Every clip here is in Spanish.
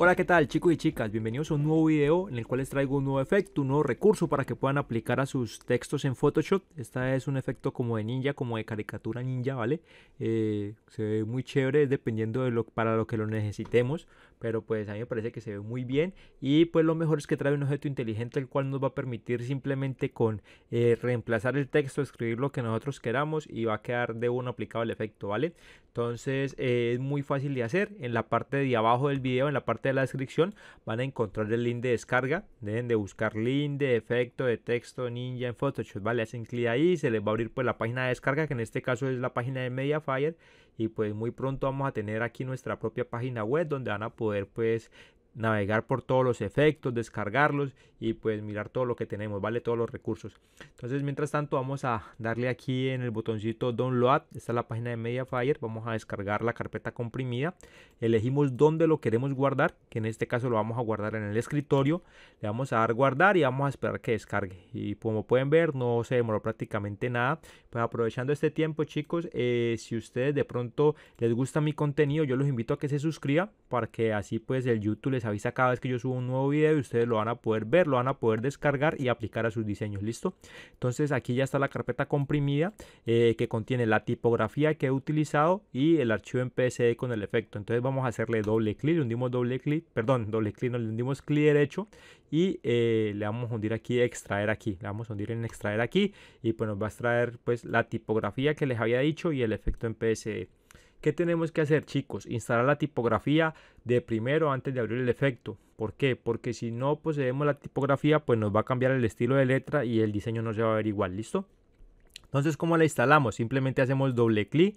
Hola qué tal chicos y chicas, bienvenidos a un nuevo video en el cual les traigo un nuevo efecto, un nuevo recurso para que puedan aplicar a sus textos en Photoshop este es un efecto como de ninja, como de caricatura ninja, ¿vale? Eh, se ve muy chévere dependiendo de para lo que lo necesitemos Pero pues a mí me parece que se ve muy bien Y pues lo mejor es que trae un objeto inteligente el cual nos va a permitir simplemente con eh, reemplazar el texto, escribir lo que nosotros queramos Y va a quedar de uno aplicado el efecto, ¿vale? Entonces eh, es muy fácil de hacer, en la parte de abajo del video, en la parte de la descripción van a encontrar el link de descarga. Deben de buscar link de efecto de texto ninja en Photoshop, ¿vale? Hacen clic ahí se les va a abrir pues la página de descarga, que en este caso es la página de Mediafire. Y pues muy pronto vamos a tener aquí nuestra propia página web donde van a poder pues navegar por todos los efectos, descargarlos y pues mirar todo lo que tenemos, ¿vale? Todos los recursos. Entonces, mientras tanto, vamos a darle aquí en el botoncito Download. Esta es la página de Mediafire. Vamos a descargar la carpeta comprimida. Elegimos dónde lo queremos guardar, que en este caso lo vamos a guardar en el escritorio. Le vamos a dar guardar y vamos a esperar que descargue. Y como pueden ver, no se demoró prácticamente nada. Pues aprovechando este tiempo, chicos, eh, si ustedes de pronto les gusta mi contenido, yo los invito a que se suscriban para que así pues el YouTube les avisa cada vez que yo subo un nuevo video y ustedes lo van a poder ver, lo van a poder descargar y aplicar a sus diseños, ¿listo? Entonces aquí ya está la carpeta comprimida eh, que contiene la tipografía que he utilizado y el archivo en PSD con el efecto. Entonces vamos a hacerle doble clic, le hundimos doble clic, perdón, doble clic, no le hundimos clic derecho y eh, le vamos a hundir aquí, extraer aquí, le vamos a hundir en extraer aquí y pues nos va a extraer pues la tipografía que les había dicho y el efecto en PSD. ¿Qué tenemos que hacer, chicos? Instalar la tipografía de primero antes de abrir el efecto. ¿Por qué? Porque si no poseemos la tipografía, pues nos va a cambiar el estilo de letra y el diseño no se va a ver igual, ¿listo? Entonces, ¿cómo la instalamos? Simplemente hacemos doble clic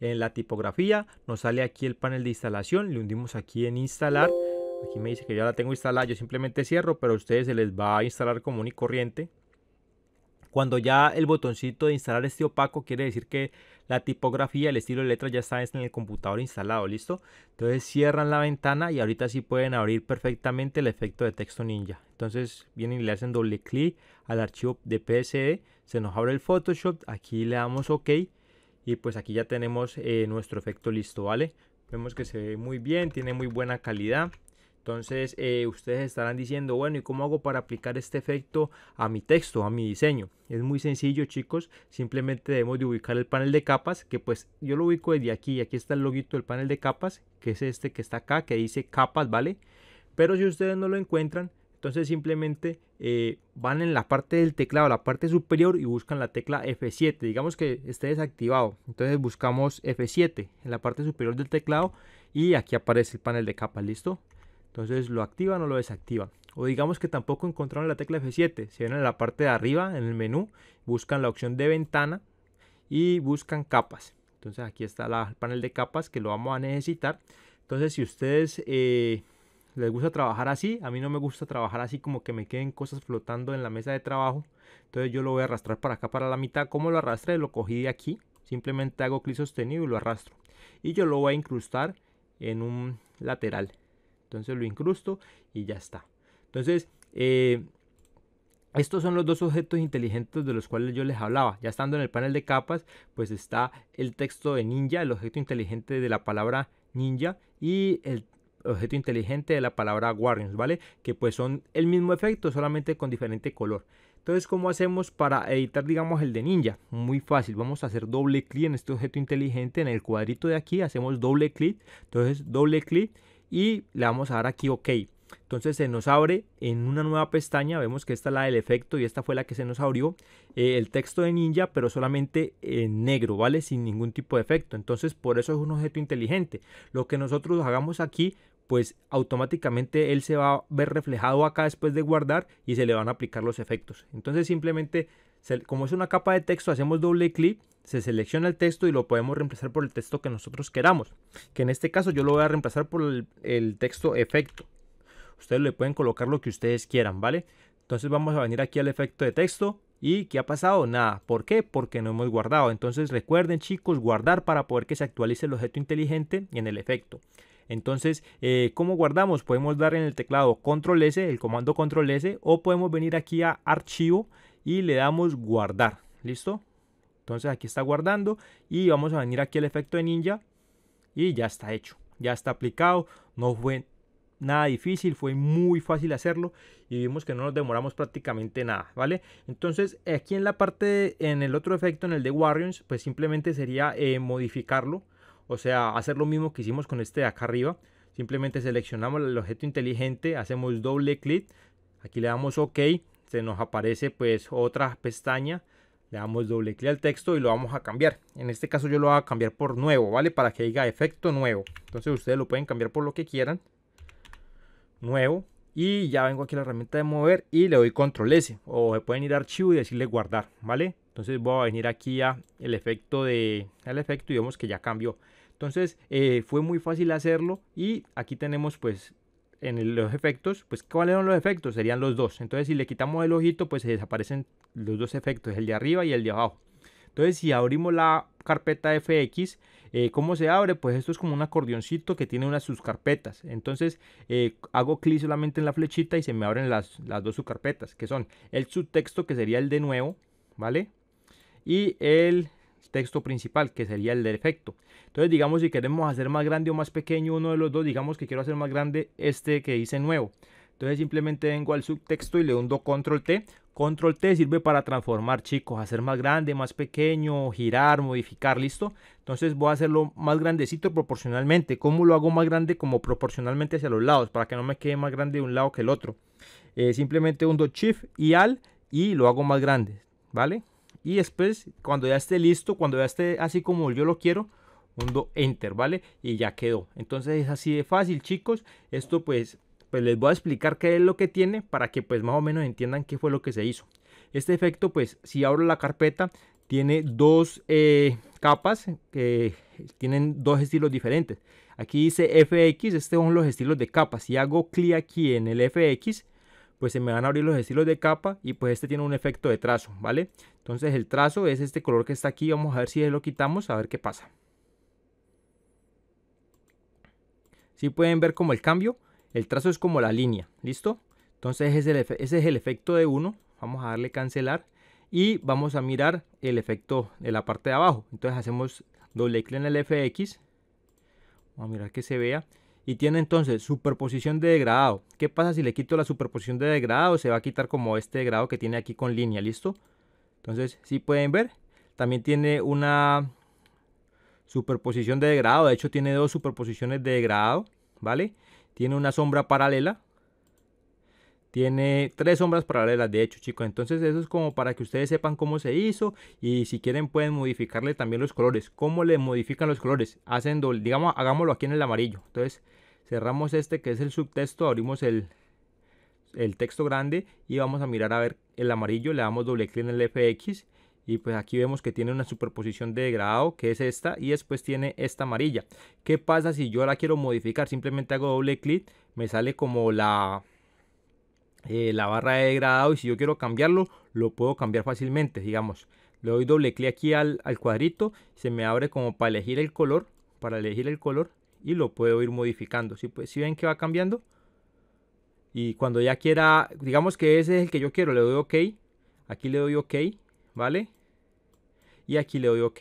en la tipografía, nos sale aquí el panel de instalación, le hundimos aquí en instalar. Aquí me dice que ya la tengo instalada, yo simplemente cierro, pero a ustedes se les va a instalar común y corriente. Cuando ya el botoncito de instalar este opaco, quiere decir que la tipografía, el estilo de letra ya está en el computador instalado, ¿listo? Entonces cierran la ventana y ahorita sí pueden abrir perfectamente el efecto de texto ninja. Entonces vienen y le hacen doble clic al archivo de PSD, e, se nos abre el Photoshop, aquí le damos OK y pues aquí ya tenemos eh, nuestro efecto listo, ¿vale? Vemos que se ve muy bien, tiene muy buena calidad. Entonces eh, ustedes estarán diciendo, bueno, ¿y cómo hago para aplicar este efecto a mi texto, a mi diseño? Es muy sencillo chicos, simplemente debemos de ubicar el panel de capas, que pues yo lo ubico desde aquí, aquí está el loguito del panel de capas, que es este que está acá, que dice capas, ¿vale? Pero si ustedes no lo encuentran, entonces simplemente eh, van en la parte del teclado, la parte superior y buscan la tecla F7. Digamos que esté desactivado. Entonces buscamos F7 en la parte superior del teclado y aquí aparece el panel de capas, ¿listo? Entonces lo activan o lo desactivan. O digamos que tampoco encontraron la tecla F7. Se ven en la parte de arriba en el menú, buscan la opción de ventana y buscan capas. Entonces aquí está el panel de capas que lo vamos a necesitar. Entonces si ustedes eh, les gusta trabajar así, a mí no me gusta trabajar así como que me queden cosas flotando en la mesa de trabajo. Entonces yo lo voy a arrastrar para acá, para la mitad. ¿Cómo lo arrastré? Lo cogí de aquí. Simplemente hago clic sostenido y lo arrastro. Y yo lo voy a incrustar en un lateral. Entonces lo incrusto y ya está. Entonces, eh, estos son los dos objetos inteligentes de los cuales yo les hablaba. Ya estando en el panel de capas, pues está el texto de ninja, el objeto inteligente de la palabra ninja y el objeto inteligente de la palabra warriors, ¿vale? Que pues son el mismo efecto, solamente con diferente color. Entonces, ¿cómo hacemos para editar, digamos, el de ninja? Muy fácil, vamos a hacer doble clic en este objeto inteligente, en el cuadrito de aquí, hacemos doble clic, entonces doble clic y le vamos a dar aquí OK. Entonces se nos abre en una nueva pestaña, vemos que esta es la del efecto y esta fue la que se nos abrió, eh, el texto de ninja pero solamente en negro, ¿vale? Sin ningún tipo de efecto. Entonces por eso es un objeto inteligente. Lo que nosotros hagamos aquí pues automáticamente él se va a ver reflejado acá después de guardar y se le van a aplicar los efectos. Entonces simplemente como es una capa de texto, hacemos doble clic, se selecciona el texto y lo podemos reemplazar por el texto que nosotros queramos. Que en este caso yo lo voy a reemplazar por el, texto efecto. Ustedes le pueden colocar lo que ustedes quieran, ¿vale? Entonces vamos a venir aquí al efecto de texto. ¿Y qué ha pasado? Nada. ¿Por qué? Porque no hemos guardado. Entonces recuerden chicos, guardar para poder que se actualice el objeto inteligente en el efecto. Entonces, eh, ¿cómo guardamos? Podemos dar en el teclado control S, el comando control S, o podemos venir aquí a archivo y le damos guardar. ¿Listo? Entonces aquí está guardando y vamos a venir aquí al efecto de ninja y ya está hecho. Ya está aplicado, no fue nada difícil, fue muy fácil hacerlo y vimos que no nos demoramos prácticamente nada, ¿vale? Entonces aquí en la parte, en el otro efecto, en el de Warriors, pues simplemente sería eh, modificarlo, o sea, hacer lo mismo que hicimos con este de acá arriba. Simplemente seleccionamos el objeto inteligente, hacemos doble clic, aquí le damos OK se nos aparece pues otra pestaña. Le damos doble clic al texto y lo vamos a cambiar. En este caso yo lo voy a cambiar por nuevo, ¿vale? Para que diga efecto nuevo. Entonces ustedes lo pueden cambiar por lo que quieran. Nuevo. Y ya vengo aquí a la herramienta de mover y le doy control S. O se pueden ir a archivo y decirle guardar, ¿vale? Entonces voy a venir aquí a el efecto de al efecto y vemos que ya cambió. Entonces eh, fue muy fácil hacerlo y aquí tenemos pues en los efectos, pues ¿cuáles son los efectos? Serían los dos. Entonces si le quitamos el ojito, pues se desaparecen los dos efectos, el de arriba y el de abajo. Entonces si abrimos la carpeta FX, eh, ¿cómo se abre? Pues esto es como un acordeoncito que tiene unas subcarpetas. Entonces eh, hago clic solamente en la flechita y se me abren las, las dos subcarpetas, que son el subtexto, que sería el de nuevo, ¿vale? Y el texto principal, que sería el defecto efecto. Entonces, digamos, si queremos hacer más grande o más pequeño uno de los dos, digamos que quiero hacer más grande este que dice nuevo. Entonces, simplemente vengo al subtexto y le hundo control T. Control T sirve para transformar, chicos, hacer más grande, más pequeño, girar, modificar, ¿listo? Entonces voy a hacerlo más grandecito proporcionalmente. ¿Cómo lo hago más grande? Como proporcionalmente hacia los lados, para que no me quede más grande de un lado que el otro. Eh, simplemente hundo Shift y Al y lo hago más grande, ¿vale? Y después, cuando ya esté listo, cuando ya esté así como yo lo quiero, hundo Enter, ¿vale? Y ya quedó. Entonces es así de fácil, chicos. Esto pues, pues les voy a explicar qué es lo que tiene para que pues más o menos entiendan qué fue lo que se hizo. Este efecto pues, si abro la carpeta, tiene dos eh, capas que tienen dos estilos diferentes. Aquí dice FX, este son los estilos de capas. Si hago clic aquí en el FX, pues se me van a abrir los estilos de capa y pues este tiene un efecto de trazo, ¿vale? Entonces el trazo es este color que está aquí, vamos a ver si lo quitamos, a ver qué pasa. Si pueden ver como el cambio, el trazo es como la línea, ¿listo? Entonces ese es el, ese es el efecto de uno, vamos a darle cancelar y vamos a mirar el efecto de la parte de abajo. Entonces hacemos doble clic en el FX, vamos a mirar que se vea y tiene entonces superposición de degradado. ¿Qué pasa si le quito la superposición de degradado? Se va a quitar como este degradado que tiene aquí con línea, ¿listo? Entonces, si pueden ver, también tiene una superposición de degradado. De hecho, tiene dos superposiciones de degradado, ¿vale? Tiene una sombra paralela, tiene tres sombras paralelas, de hecho, chicos. Entonces eso es como para que ustedes sepan cómo se hizo. Y si quieren pueden modificarle también los colores. ¿Cómo le modifican los colores? Hacen doble, digamos, hagámoslo aquí en el amarillo. Entonces cerramos este que es el subtexto. Abrimos el, el texto grande y vamos a mirar a ver el amarillo. Le damos doble clic en el FX. Y pues aquí vemos que tiene una superposición de degradado, que es esta, y después tiene esta amarilla. ¿Qué pasa si yo la quiero modificar? Simplemente hago doble clic, me sale como la, eh, la barra de degradado y si yo quiero cambiarlo, lo puedo cambiar fácilmente, digamos. Le doy doble clic aquí al, cuadrito, se me abre como para elegir el color, para elegir el color y lo puedo ir modificando. Si, pues, ven que va cambiando y cuando ya quiera, digamos que ese es el que yo quiero, le doy OK, aquí le doy OK, ¿vale? Y aquí le doy OK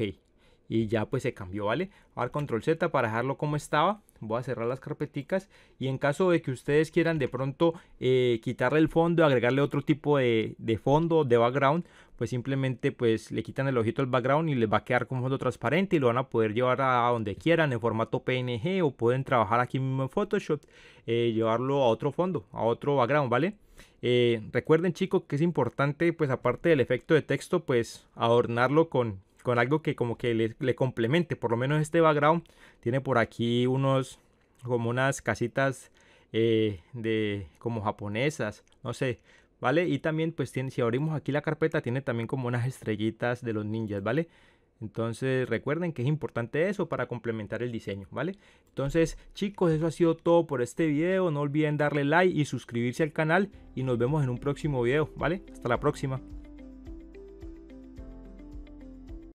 y ya pues se cambió, ¿vale? Ahora control Z para dejarlo como estaba voy a cerrar las carpeticas y en caso de que ustedes quieran de pronto eh, quitarle el fondo, agregarle otro tipo de, fondo, de background, pues simplemente pues le quitan el ojito al background y les va a quedar como fondo transparente y lo van a poder llevar a donde quieran en formato PNG o pueden trabajar aquí mismo en Photoshop, eh, llevarlo a otro fondo, a otro background, ¿vale? Eh, recuerden chicos que es importante pues aparte del efecto de texto pues adornarlo con, con algo que como que le, complemente, por lo menos este background tiene por aquí unos, como unas casitas eh, de, como japonesas, no sé, ¿vale? Y también pues tiene, si abrimos aquí la carpeta, tiene también como unas estrellitas de los ninjas, ¿vale? Entonces recuerden que es importante eso para complementar el diseño, ¿vale? Entonces chicos, eso ha sido todo por este video. No olviden darle like y suscribirse al canal y nos vemos en un próximo video, ¿vale? Hasta la próxima.